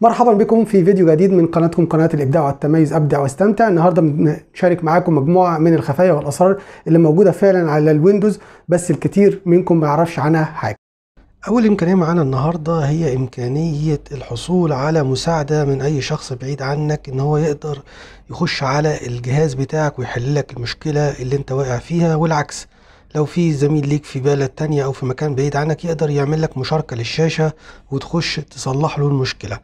مرحبا بكم في فيديو جديد من قناتكم قناه الابداع والتميز ابدع واستمتع النهارده بنشارك معاكم مجموعه من الخفايا والاسرار اللي موجوده فعلا على الويندوز بس الكتير منكم ما يعرفش عنها حاجه اول امكانيه معانا النهارده هي امكانيه الحصول على مساعده من اي شخص بعيد عنك ان هو يقدر يخش على الجهاز بتاعك ويحل لك المشكله اللي انت واقع فيها والعكس لو في زميل ليك في بلد تانية او في مكان بعيد عنك يقدر يعمل لك مشاركة للشاشة وتخش تصلح له المشكلة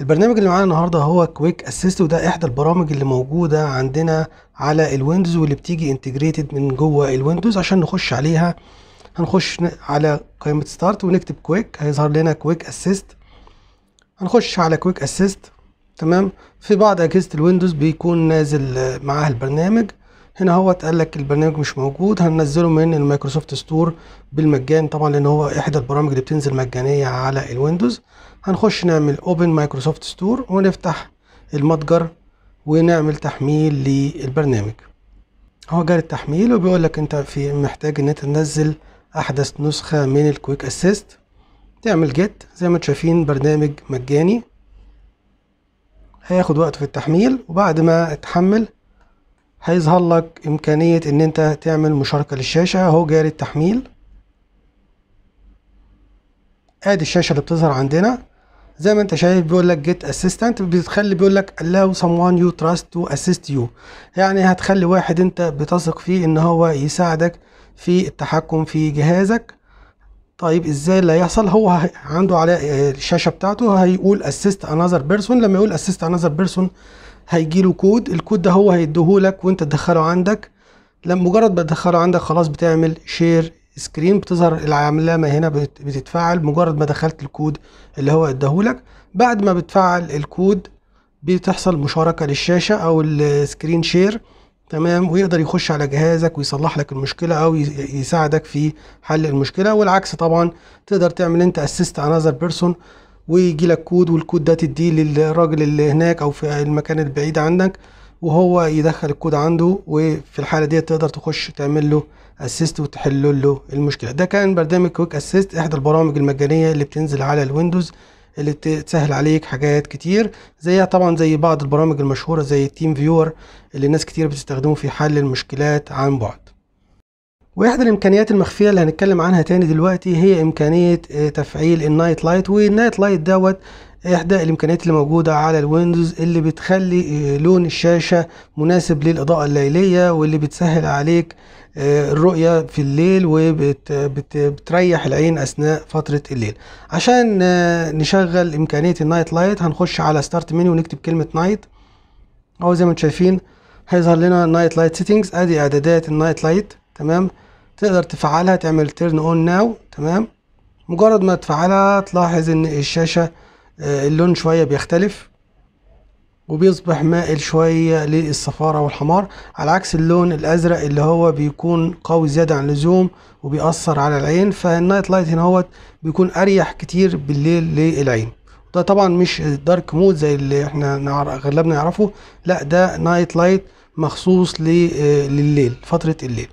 البرنامج اللي معانا النهاردة هو كويك اسيست وده احدى البرامج اللي موجودة عندنا على الويندوز واللي بتيجي انتجريتد من جوه الويندوز عشان نخش عليها هنخش على قائمة ستارت ونكتب كويك هيظهر لنا كويك اسيست هنخش على كويك اسيست تمام في بعض اجهزة الويندوز بيكون نازل معاها البرنامج هنا اهوت قال لك البرنامج مش موجود هننزله من المايكروسوفت ستور بالمجان طبعا لان هو احدى البرامج اللي بتنزل مجانيه على الويندوز هنخش نعمل اوبن مايكروسوفت ستور ونفتح المتجر ونعمل تحميل للبرنامج هو جاري التحميل وبيقول لك انت في محتاج ان انت تنزل احدث نسخه من الكويك اسيست تعمل جيت زي ما انتم شايفين برنامج مجاني هياخد وقت في التحميل وبعد ما اتحمل هيظهر لك امكانية ان انت تعمل مشاركة للشاشة اهو جاري التحميل ادي الشاشة اللي بتظهر عندنا زي ما انت شايف بيقول لك جيت اسيستنت بتخلي بيقول لك allow someone you trust to assist you يعني هتخلي واحد انت بتثق فيه ان هو يساعدك في التحكم في جهازك طيب ازاي اللي هيحصل هو عنده على آه، الشاشه بتاعته هيقول اسيست انذر بيرسون لما يقول اسيست انذر بيرسون هيجي له كود الكود ده هو هيديهولك وانت تدخله عندك لما مجرد ما تدخله عندك خلاص بتعمل شير سكرين بتظهر العلامه هنا بتتفعل مجرد ما دخلت الكود اللي هو اداهولك بعد ما بتفعل الكود بتحصل مشاركه للشاشه او السكرين شير تمام ويقدر يخش على جهازك ويصلح لك المشكله او يساعدك في حل المشكله والعكس طبعا تقدر تعمل انت اسيست انذر بيرسون ويجي لك كود والكود ده تديه للراجل اللي هناك او في المكان البعيد عنك وهو يدخل الكود عنده وفي الحاله دي تقدر تخش تعمل له اسيست وتحل له المشكله ده كان برنامج كويك اسيست احدى البرامج المجانيه اللي بتنزل على الويندوز اللي بتسهل عليك حاجات كتير زيها طبعا زي بعض البرامج المشهوره زي التيم فيور اللي ناس كتير بتستخدمه في حل المشكلات عن بعد واحدى الامكانيات المخفيه اللي هنتكلم عنها تاني دلوقتي هي امكانيه آه، تفعيل النايت لايت والنايت لايت دوت احدى الامكانيات اللي موجوده على الويندوز اللي بتخلي آه، لون الشاشه مناسب للاضاءه الليليه واللي بتسهل عليك آه، الرؤيه في الليل وبتريح العين اثناء فتره الليل عشان نشغل امكانيه النايت لايت هنخش على ستارت منيو ونكتب كلمه نايت اهو زي ما انتم شايفين هيظهر لنا نايت لايت سيتنجز ادي اعدادات النايت لايت تمام تقدر تفعلها تعمل تيرن اون ناو تمام مجرد ما تفعلها تلاحظ ان الشاشة آه، اللون شوية بيختلف وبيصبح مائل شوية للصفارة والحمار على عكس اللون الازرق اللي هو بيكون قوي زيادة عن اللزوم وبيأثر على العين فالنايت لايت هنا هو بيكون اريح كتير بالليل للعين ده طبعا مش دارك مود زي اللي احنا اغلبنا يعرفه لا ده نايت لايت مخصوص آه، لليل فترة الليل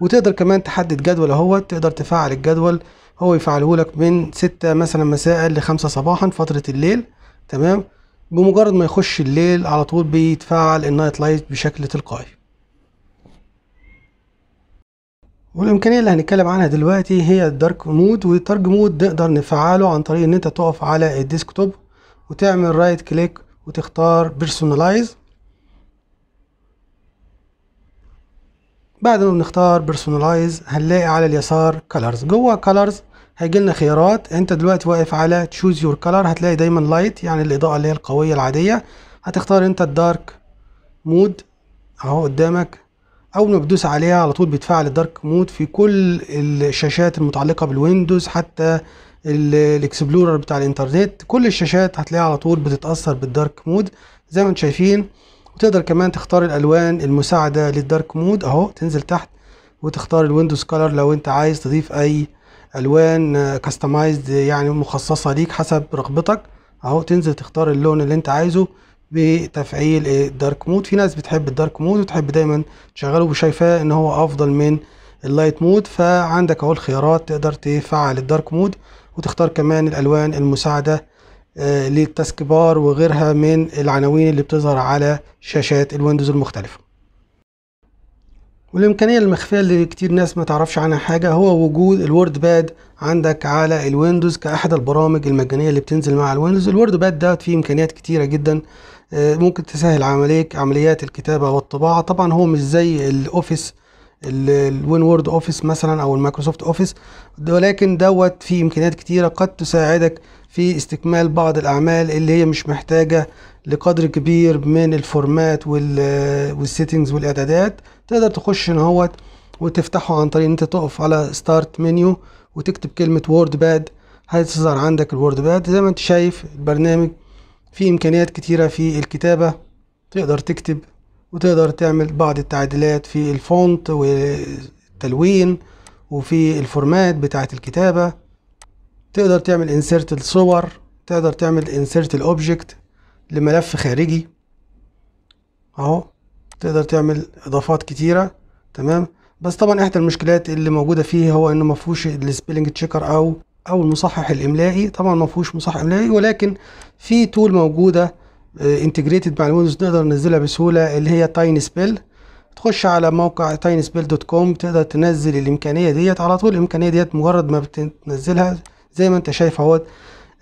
وتقدر كمان تحدد جدول اهوت تقدر تفعل الجدول هو يفعله لك من ستة مثلا مساء لخمسة صباحا فترة الليل تمام بمجرد ما يخش الليل على طول بيتفعل النايت لايت بشكل تلقائي والامكانيه اللي هنتكلم عنها دلوقتي هي الدارك مود والدارك مود نقدر نفعله عن طريق ان انت تقف على الديسكتوب وتعمل رايت كليك وتختار بيرسونالايز بعد ما بنختار بيرسونلايز هنلاقي على اليسار كلرز جوه كلرز هيجي لنا خيارات انت دلوقتي واقف على تشوز يور كلر هتلاقي دايما لايت يعني الاضاءه اللي هي القويه العاديه هتختار انت الدارك مود اهو قدامك اول ما بتدوس عليها على طول بيتفعل الدارك مود في كل الشاشات المتعلقه بالويندوز حتى الاكسبلورر بتاع الانترنت كل الشاشات هتلاقيها على طول بتتاثر بالدارك مود زي ما انتم شايفين وتقدر كمان تختار الالوان المساعده للدارك مود اهو تنزل تحت وتختار الويندوز كولر لو انت عايز تضيف اي الوان كاستمايزد يعني مخصصه ليك حسب رغبتك اهو تنزل تختار اللون اللي انت عايزه بتفعيل الدارك مود في ناس بتحب الدارك مود وتحب دايما تشغله وشايفاه ان هو افضل من اللايت مود فعندك اهو الخيارات تقدر تفعل الدارك مود وتختار كمان الالوان المساعده آه، للتاسك بار وغيرها من العناوين اللي بتظهر على شاشات الويندوز المختلفة والإمكانية المخفية اللي كتير ناس ما تعرفش عنها حاجة هو وجود الوورد باد عندك على الويندوز كأحد البرامج المجانية اللي بتنزل مع الويندوز الوورد باد ده فيه إمكانيات كتيرة جدا آه، ممكن تسهل عمليك عمليات الكتابة والطباعة طبعا هو مش زي الأوفيس الوين وورد اوفيس مثلا او المايكروسوفت اوفيس ولكن دوت فيه امكانيات كتيره قد تساعدك في استكمال بعض الأعمال اللي هي مش محتاجة لقدر كبير من الفورمات والسيتنجز والإعدادات تقدر تخش هنا هوت وتفتحه عن طريق ان انت تقف على ستارت منيو وتكتب كلمة وورد باد هتظهر عندك الوورد باد زي ما انت شايف البرنامج فيه امكانيات كتيرة في الكتابة تقدر تكتب وتقدر تعمل بعض التعديلات في الفونت والتلوين وفي الفورمات بتاعة الكتابة تقدر تعمل انسيرت الصور تقدر تعمل انسيرت الاوبجكت لملف خارجي اهو تقدر تعمل اضافات كتيره تمام بس طبعا احدى المشكلات اللي موجوده فيه هو انه ما فيهوش السبيلنج تشيكر او او المصحح الاملائي طبعا ما فيهوش مصحح املائي ولكن في تول موجوده انتجريتد آه، مع الويندوز نقدر ننزلها بسهوله اللي هي تاين سبيل تخش على موقع تاين سبيل دوت كوم تقدر تنزل الامكانيه ديت على طول الامكانيه ديت مجرد ما بتنزلها زي ما انت شايف اهوت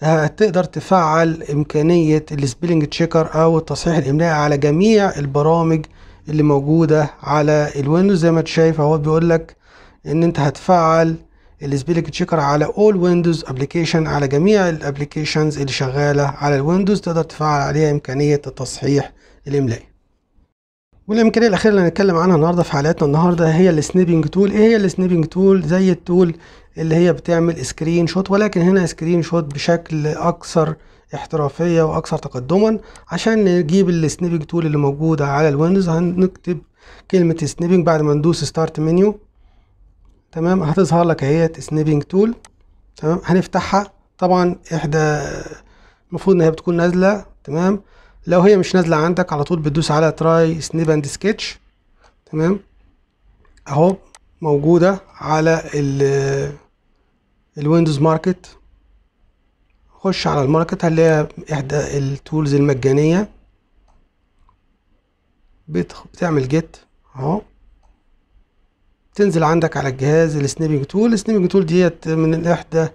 هتقدر آه، تفعل امكانية السبيلنج تشيكر او التصحيح الاملائي على جميع البرامج اللي موجودة على الويندوز زي ما انت شايف اهوت بيقول لك ان انت هتفعل السبيلنج تشيكر على اول ويندوز ابلكيشن على جميع الابلكيشنز اللي شغالة على الويندوز تقدر تفعل عليها امكانية التصحيح الاملائي والامكانيه الاخيره اللي هنتكلم عنها النهارده في حلقتنا النهارده هي السنيبنج تول ايه هي السنيبنج تول زي التول اللي هي بتعمل سكرين شوت ولكن هنا سكرين شوت بشكل اكثر احترافيه واكثر تقدما عشان نجيب السنيبنج تول اللي موجوده على الويندوز هنكتب كلمه سنيبنج بعد ما ندوس ستارت منيو تمام هتظهر لك اهيت سنيبنج تول تمام هنفتحها طبعا احدى المفروض ان هي بتكون نازله تمام لو هي مش نازله عندك على طول بتدوس على تراي سنيب اند سكتش تمام اهو موجوده على ال الويندوز ماركت خش على الماركت هنلاقيها احدى التولز المجانيه بتعمل جيت اهو تنزل عندك على الجهاز السنيبنج تول السنيبنج تول ديت من احدى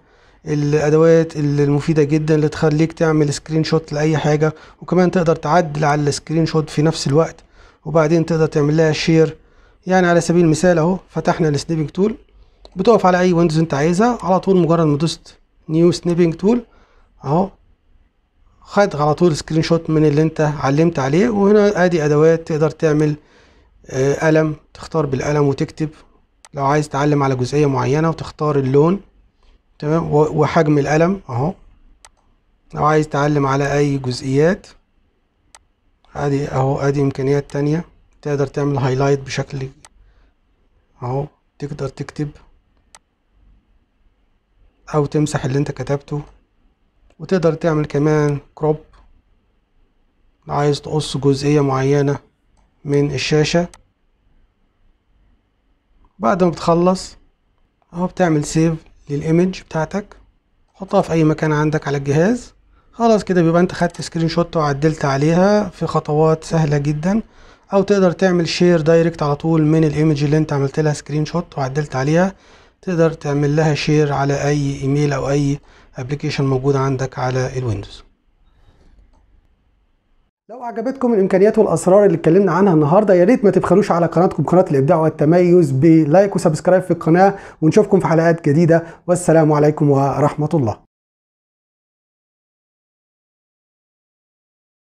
الادوات المفيده جدا اللي تخليك تعمل سكرين شوت لاي حاجه وكمان تقدر تعدل على السكرين شوت في نفس الوقت وبعدين تقدر تعمل لها شير يعني على سبيل المثال اهو فتحنا السنيبنج تول بتقف على اي ويندوز انت عايزها على طول مجرد ما دوست نيو سنيبنج تول اهو خد على طول سكرين شوت من اللي انت علمت عليه وهنا ادي ادوات تقدر تعمل آه، قلم تختار بالقلم وتكتب لو عايز تعلم على جزئية معينة وتختار اللون تمام وحجم القلم اهو لو عايز تعلم على اي جزئيات ادي اهو ادي امكانيات تانية تقدر تعمل هايلايت بشكل اهو تقدر تكتب او تمسح اللي انت كتبته وتقدر تعمل كمان كروب لو عايز تقص جزئية معينة من الشاشة بعد ما بتخلص اهو بتعمل سيف للايمج بتاعتك حطها في اي مكان عندك على الجهاز خلاص كده بيبقى انت خدت سكرين شوت وعدلت عليها في خطوات سهله جدا او تقدر تعمل شير دايركت على طول من الايمج اللي انت عملت لها سكرين شوت وعدلت عليها تقدر تعمل لها شير على اي ايميل او اي ابلكيشن موجود عندك على الويندوز لو عجبتكم الامكانيات والاسرار اللي اتكلمنا عنها النهارده يا ريت ما تبخلوش على قناتكم قناه الابداع والتميز بلايك وسبسكرايب في القناه ونشوفكم في حلقات جديده والسلام عليكم ورحمه الله